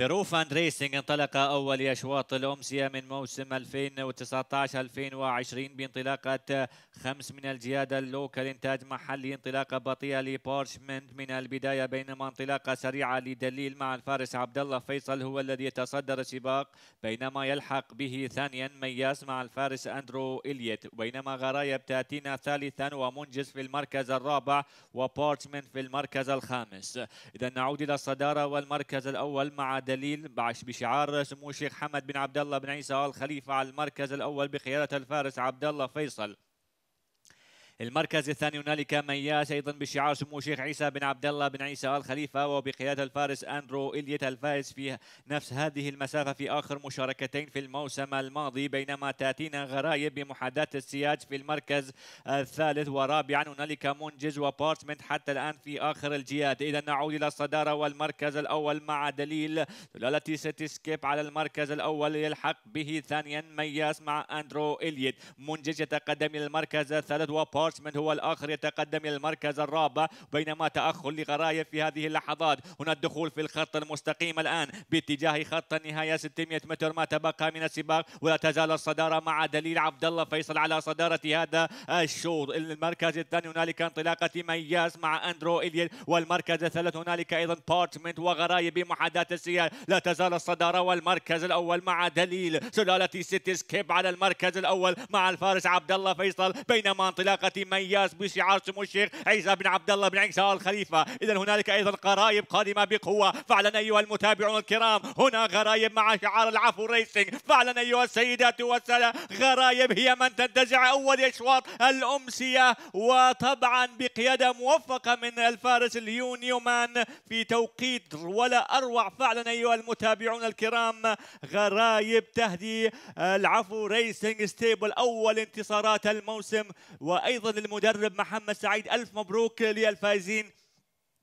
ذروف اند ريسنج انطلق اول اشواط الامسيه من موسم 2019 2020 بانطلاقه خمس من الجياده اللوكال انتاج محلي انطلاقه بطيئه لبارشمنت من البدايه بينما انطلاقه سريعه لدليل مع الفارس عبد الله فيصل هو الذي يتصدر السباق بينما يلحق به ثانيا مياس مع الفارس اندرو اليت بينما غرايب تاتينا ثالثا ومنجز في المركز الرابع وبارشمنت في المركز الخامس اذا نعود الى الصداره والمركز الاول مع دليل بشعار سمو الشيخ حمد بن عبد الله بن عيسى آل خليفة على المركز الأول بقيادة الفارس عبد الله فيصل المركز الثاني هنالك مياس ايضا بشعار سمو الشيخ عيسى بن عبد الله بن عيسى ال خليفه وبقياده الفارس اندرو اليت الفائز في نفس هذه المسافه في اخر مشاركتين في الموسم الماضي بينما تاتينا غرايب بمحاذاه السياج في المركز الثالث ورابعا هنالك منجز وبارتمنت حتى الان في اخر الجهاد اذا نعود الى الصداره والمركز الاول مع دليل سلاله ست سكيب على المركز الاول يلحق به ثانيا مياس مع اندرو اليت منجز يتقدم الى المركز الثالث وبارتمنت ماركسمان هو الآخر يتقدم إلى المركز الرابع بينما تأخر لغرايب في هذه اللحظات هنا الدخول في الخط المستقيم الآن باتجاه خط النهاية 600 متر ما تبقى من السباق ولا تزال الصدارة مع دليل عبد الله فيصل على صدارة هذا الشوط المركز الثاني هنالك انطلاقة مياس مع أندرو اليل والمركز الثالث هنالك أيضا بارتمنت وغرايب بمحاذاة السيال لا تزال الصدارة والمركز الأول مع دليل سلالة سيتي سكيب على المركز الأول مع الفارس عبد الله فيصل بينما انطلاقة يتميز بشعار سمو الشيخ عيسى بن عبد الله بن عيسى الخليفه اذا هنالك ايضا قرائب قادمه بقوه فعلا ايها المتابعون الكرام هنا غرائب مع شعار العفو ريسنج فعلا ايها السيدات والسادة غرائب هي من تنتزع اول اشواط الامسيه وطبعا بقياده موفقه من الفارس اليونيومان في توقيت ولا اروع فعلا ايها المتابعون الكرام غرائب تهدي العفو ريسنج ستيبل اول انتصارات الموسم وايضا للمدرب محمد سعيد ألف مبروك للفائزين